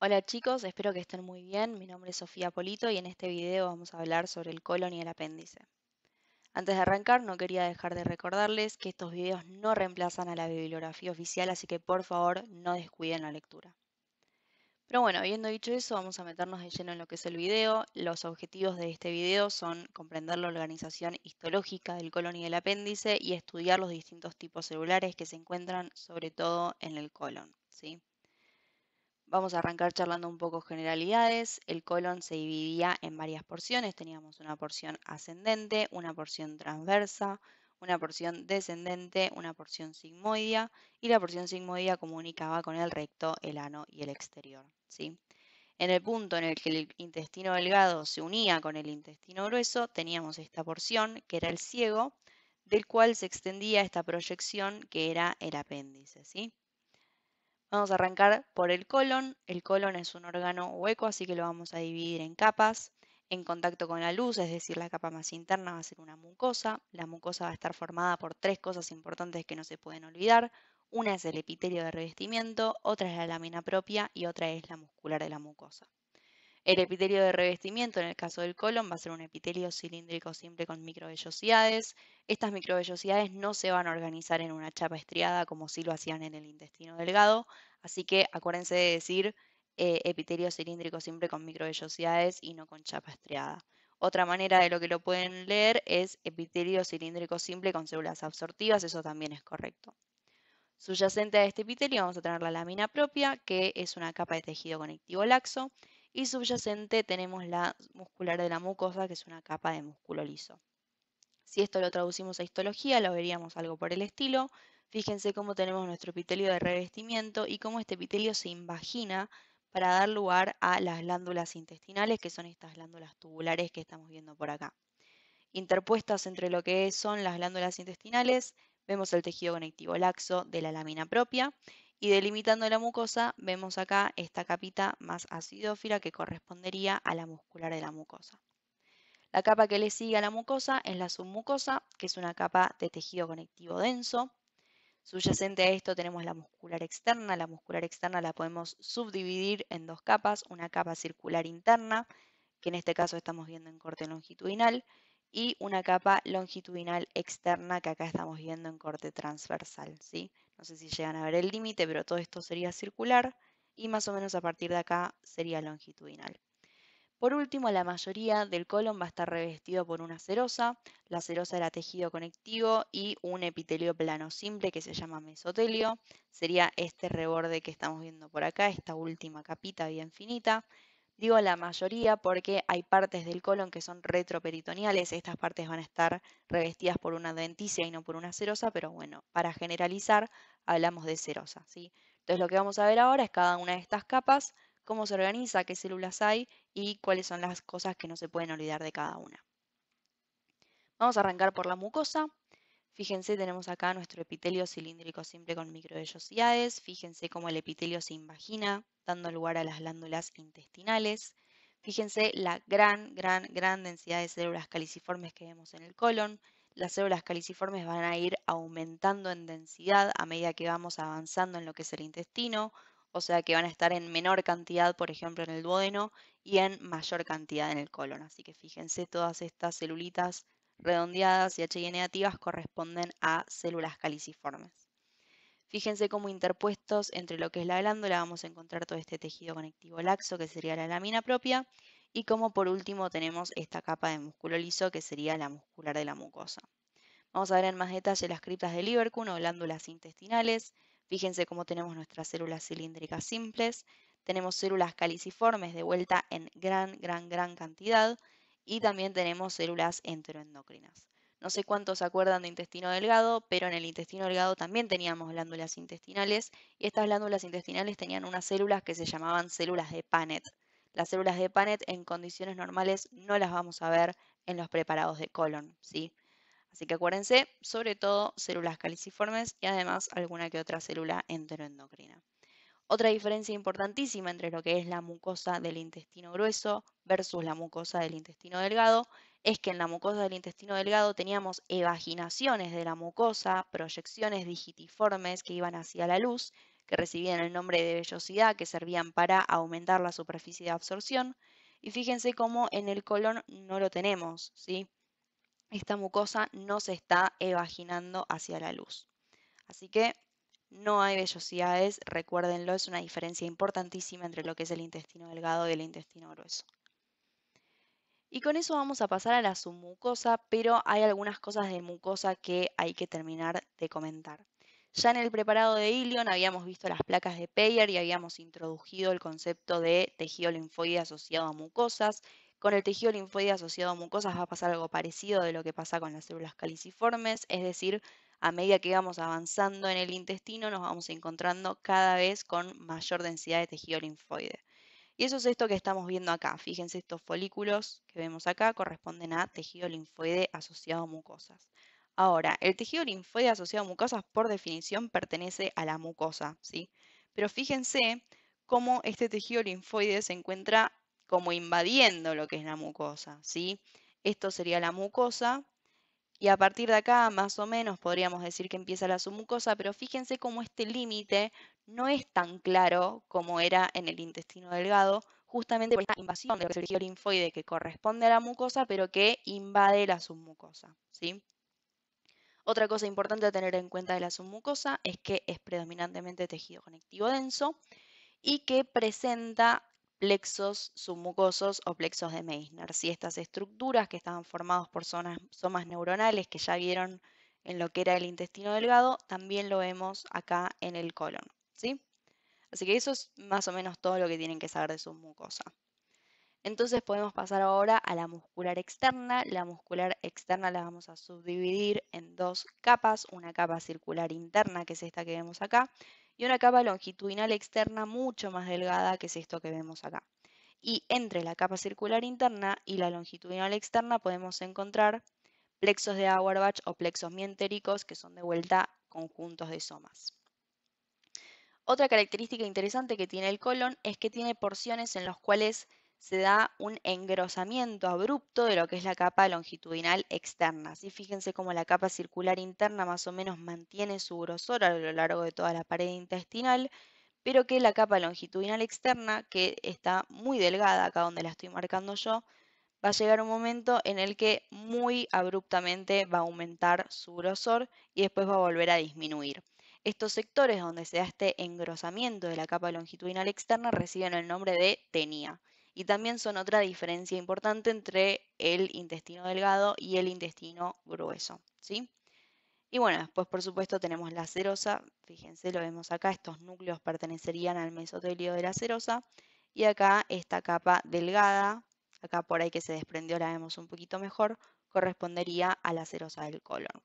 Hola chicos, espero que estén muy bien. Mi nombre es Sofía Polito y en este video vamos a hablar sobre el colon y el apéndice. Antes de arrancar, no quería dejar de recordarles que estos videos no reemplazan a la bibliografía oficial, así que por favor no descuiden la lectura. Pero bueno, habiendo dicho eso, vamos a meternos de lleno en lo que es el video. Los objetivos de este video son comprender la organización histológica del colon y del apéndice y estudiar los distintos tipos celulares que se encuentran sobre todo en el colon. ¿sí? Vamos a arrancar charlando un poco generalidades. El colon se dividía en varias porciones. Teníamos una porción ascendente, una porción transversa, una porción descendente, una porción sigmoidea y la porción sigmoidea comunicaba con el recto, el ano y el exterior. ¿sí? En el punto en el que el intestino delgado se unía con el intestino grueso, teníamos esta porción que era el ciego, del cual se extendía esta proyección que era el apéndice. ¿sí? Vamos a arrancar por el colon. El colon es un órgano hueco, así que lo vamos a dividir en capas. En contacto con la luz, es decir, la capa más interna va a ser una mucosa. La mucosa va a estar formada por tres cosas importantes que no se pueden olvidar. Una es el epitelio de revestimiento, otra es la lámina propia y otra es la muscular de la mucosa. El epitelio de revestimiento, en el caso del colon, va a ser un epitelio cilíndrico simple con microvellosidades. Estas microvellosidades no se van a organizar en una chapa estriada como si lo hacían en el intestino delgado, así que acuérdense de decir eh, epitelio cilíndrico simple con microvellosidades y no con chapa estriada. Otra manera de lo que lo pueden leer es epitelio cilíndrico simple con células absortivas, eso también es correcto. Subyacente a este epitelio vamos a tener la lámina propia, que es una capa de tejido conectivo laxo y subyacente tenemos la muscular de la mucosa, que es una capa de músculo liso. Si esto lo traducimos a histología, lo veríamos algo por el estilo. Fíjense cómo tenemos nuestro epitelio de revestimiento y cómo este epitelio se invagina para dar lugar a las glándulas intestinales, que son estas glándulas tubulares que estamos viendo por acá. Interpuestas entre lo que son las glándulas intestinales, vemos el tejido conectivo laxo de la lámina propia y delimitando la mucosa, vemos acá esta capita más acidófila que correspondería a la muscular de la mucosa. La capa que le sigue a la mucosa es la submucosa, que es una capa de tejido conectivo denso. Subyacente a esto tenemos la muscular externa. La muscular externa la podemos subdividir en dos capas, una capa circular interna, que en este caso estamos viendo en corte longitudinal, y una capa longitudinal externa que acá estamos viendo en corte transversal. ¿sí? No sé si llegan a ver el límite, pero todo esto sería circular y más o menos a partir de acá sería longitudinal. Por último, la mayoría del colon va a estar revestido por una serosa. La serosa era tejido conectivo y un epitelio plano simple que se llama mesotelio. Sería este reborde que estamos viendo por acá, esta última capita bien finita. Digo la mayoría porque hay partes del colon que son retroperitoneales, estas partes van a estar revestidas por una denticia y no por una serosa, pero bueno, para generalizar hablamos de serosa. Entonces lo que vamos a ver ahora es cada una de estas capas, cómo se organiza, qué células hay y cuáles son las cosas que no se pueden olvidar de cada una. Vamos a arrancar por la mucosa. Fíjense, tenemos acá nuestro epitelio cilíndrico simple con microvellosidades. Fíjense cómo el epitelio se invagina, dando lugar a las glándulas intestinales. Fíjense la gran, gran, gran densidad de células caliciformes que vemos en el colon. Las células caliciformes van a ir aumentando en densidad a medida que vamos avanzando en lo que es el intestino, o sea que van a estar en menor cantidad, por ejemplo, en el duodeno y en mayor cantidad en el colon. Así que fíjense todas estas celulitas redondeadas y HI negativas corresponden a células caliciformes. Fíjense cómo interpuestos entre lo que es la glándula vamos a encontrar todo este tejido conectivo laxo, que sería la lámina propia, y como por último tenemos esta capa de músculo liso, que sería la muscular de la mucosa. Vamos a ver en más detalle las criptas del Ibercun o glándulas intestinales. Fíjense cómo tenemos nuestras células cilíndricas simples. Tenemos células caliciformes de vuelta en gran, gran, gran cantidad y también tenemos células enteroendocrinas. No sé cuántos se acuerdan de intestino delgado, pero en el intestino delgado también teníamos glándulas intestinales y estas glándulas intestinales tenían unas células que se llamaban células de Panet. Las células de Panet en condiciones normales no las vamos a ver en los preparados de colon, ¿sí? Así que acuérdense, sobre todo células caliciformes y además alguna que otra célula enteroendocrina. Otra diferencia importantísima entre lo que es la mucosa del intestino grueso versus la mucosa del intestino delgado es que en la mucosa del intestino delgado teníamos evaginaciones de la mucosa, proyecciones digitiformes que iban hacia la luz, que recibían el nombre de vellosidad, que servían para aumentar la superficie de absorción. Y fíjense cómo en el colon no lo tenemos, ¿sí? Esta mucosa no se está evaginando hacia la luz. Así que no hay vellosidades, recuérdenlo, es una diferencia importantísima entre lo que es el intestino delgado y el intestino grueso. Y con eso vamos a pasar a la submucosa, pero hay algunas cosas de mucosa que hay que terminar de comentar. Ya en el preparado de Ilion habíamos visto las placas de Peyer y habíamos introducido el concepto de tejido linfoide asociado a mucosas. Con el tejido linfoide asociado a mucosas va a pasar algo parecido de lo que pasa con las células caliciformes, es decir, a medida que vamos avanzando en el intestino, nos vamos encontrando cada vez con mayor densidad de tejido linfoide. Y eso es esto que estamos viendo acá. Fíjense, estos folículos que vemos acá corresponden a tejido linfoide asociado a mucosas. Ahora, el tejido linfoide asociado a mucosas, por definición, pertenece a la mucosa, ¿sí? Pero fíjense cómo este tejido linfoide se encuentra como invadiendo lo que es la mucosa, ¿sí? Esto sería la mucosa, y a partir de acá, más o menos, podríamos decir que empieza la submucosa, pero fíjense cómo este límite no es tan claro como era en el intestino delgado, justamente por esta invasión del tejido linfoide que corresponde a la mucosa, pero que invade la submucosa. ¿sí? Otra cosa importante a tener en cuenta de la submucosa es que es predominantemente tejido conectivo denso y que presenta plexos submucosos o plexos de Meissner. Si estas estructuras que estaban formadas por zonas, somas neuronales que ya vieron en lo que era el intestino delgado, también lo vemos acá en el colon. ¿sí? Así que eso es más o menos todo lo que tienen que saber de submucosa. Entonces podemos pasar ahora a la muscular externa. La muscular externa la vamos a subdividir en dos capas, una capa circular interna, que es esta que vemos acá, y una capa longitudinal externa mucho más delgada, que es esto que vemos acá. Y entre la capa circular interna y la longitudinal externa podemos encontrar plexos de Auerbach o plexos mientéricos, que son de vuelta conjuntos de somas. Otra característica interesante que tiene el colon es que tiene porciones en las cuales se da un engrosamiento abrupto de lo que es la capa longitudinal externa. Así fíjense cómo la capa circular interna más o menos mantiene su grosor a lo largo de toda la pared intestinal, pero que la capa longitudinal externa, que está muy delgada, acá donde la estoy marcando yo, va a llegar un momento en el que muy abruptamente va a aumentar su grosor y después va a volver a disminuir. Estos sectores donde se da este engrosamiento de la capa longitudinal externa reciben el nombre de tenia y también son otra diferencia importante entre el intestino delgado y el intestino grueso. ¿sí? Y bueno, después por supuesto tenemos la serosa, fíjense, lo vemos acá, estos núcleos pertenecerían al mesotelio de la cerosa y acá esta capa delgada, acá por ahí que se desprendió la vemos un poquito mejor, correspondería a la cerosa del colon.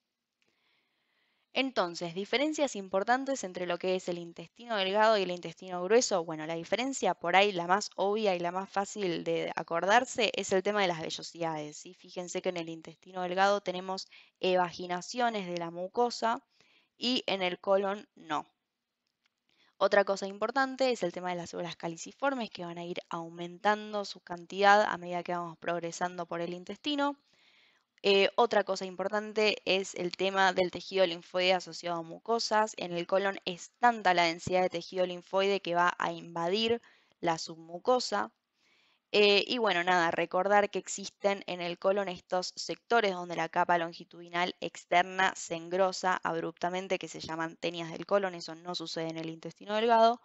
Entonces, diferencias importantes entre lo que es el intestino delgado y el intestino grueso. Bueno, la diferencia por ahí, la más obvia y la más fácil de acordarse, es el tema de las vellosidades. Fíjense que en el intestino delgado tenemos evaginaciones de la mucosa y en el colon no. Otra cosa importante es el tema de las células caliciformes que van a ir aumentando su cantidad a medida que vamos progresando por el intestino. Eh, otra cosa importante es el tema del tejido linfoide asociado a mucosas. En el colon es tanta la densidad de tejido linfoide que va a invadir la submucosa. Eh, y bueno, nada, recordar que existen en el colon estos sectores donde la capa longitudinal externa se engrosa abruptamente, que se llaman tenias del colon, eso no sucede en el intestino delgado,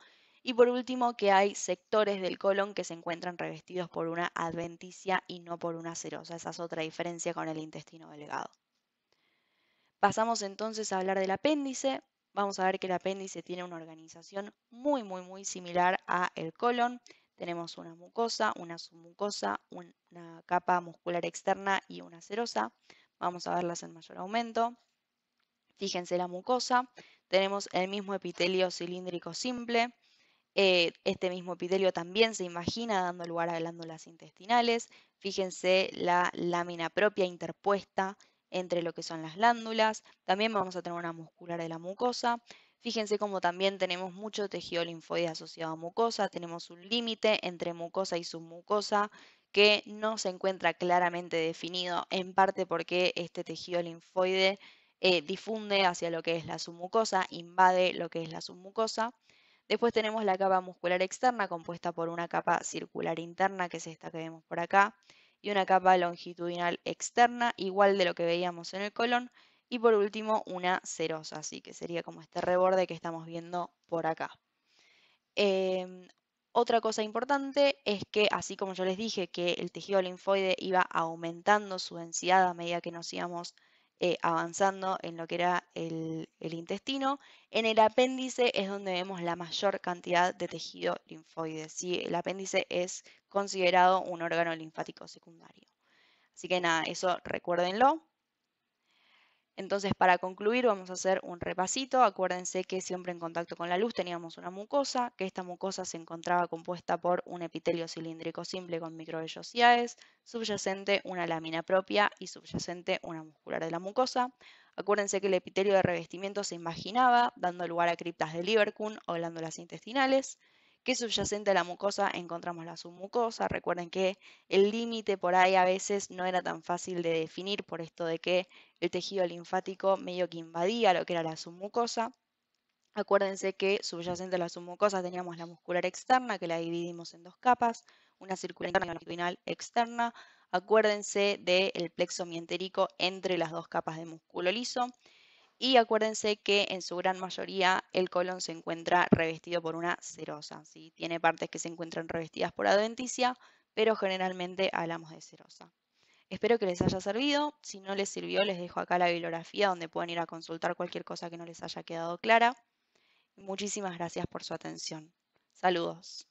y por último, que hay sectores del colon que se encuentran revestidos por una adventicia y no por una serosa. Esa es otra diferencia con el intestino delgado. Pasamos entonces a hablar del apéndice. Vamos a ver que el apéndice tiene una organización muy, muy, muy similar a el colon. Tenemos una mucosa, una submucosa, una capa muscular externa y una serosa. Vamos a verlas en mayor aumento. Fíjense la mucosa. Tenemos el mismo epitelio cilíndrico simple eh, este mismo epitelio también se imagina dando lugar a glándulas intestinales. Fíjense la lámina propia interpuesta entre lo que son las glándulas. También vamos a tener una muscular de la mucosa. Fíjense como también tenemos mucho tejido linfoide asociado a mucosa. Tenemos un límite entre mucosa y submucosa que no se encuentra claramente definido, en parte porque este tejido linfoide eh, difunde hacia lo que es la submucosa, invade lo que es la submucosa. Después tenemos la capa muscular externa compuesta por una capa circular interna, que es esta que vemos por acá, y una capa longitudinal externa, igual de lo que veíamos en el colon, y por último una serosa, así que sería como este reborde que estamos viendo por acá. Em, otra cosa importante es que, así como yo les dije que el tejido linfoide iba aumentando su densidad a medida que nos íbamos eh, avanzando en lo que era el, intestino. En el apéndice es donde vemos la mayor cantidad de tejido linfoide. Si El apéndice es considerado un órgano linfático secundario. Así que nada, eso recuérdenlo. Entonces, para concluir, vamos a hacer un repasito. Acuérdense que siempre en contacto con la luz teníamos una mucosa, que esta mucosa se encontraba compuesta por un epitelio cilíndrico simple con microvellosidades, subyacente una lámina propia y subyacente una muscular de la mucosa. Acuérdense que el epitelio de revestimiento se imaginaba, dando lugar a criptas de Lieberkühn o glándulas intestinales que subyacente a la mucosa encontramos la submucosa. Recuerden que el límite por ahí a veces no era tan fácil de definir por esto de que el tejido linfático medio que invadía lo que era la submucosa. Acuérdense que subyacente a la submucosa teníamos la muscular externa, que la dividimos en dos capas, una circular interna y una longitudinal externa. Acuérdense del plexo mientérico entre las dos capas de músculo liso y acuérdense que en su gran mayoría el colon se encuentra revestido por una serosa. ¿sí? Tiene partes que se encuentran revestidas por adventicia, pero generalmente hablamos de serosa. Espero que les haya servido. Si no les sirvió, les dejo acá la bibliografía donde pueden ir a consultar cualquier cosa que no les haya quedado clara. Muchísimas gracias por su atención. Saludos.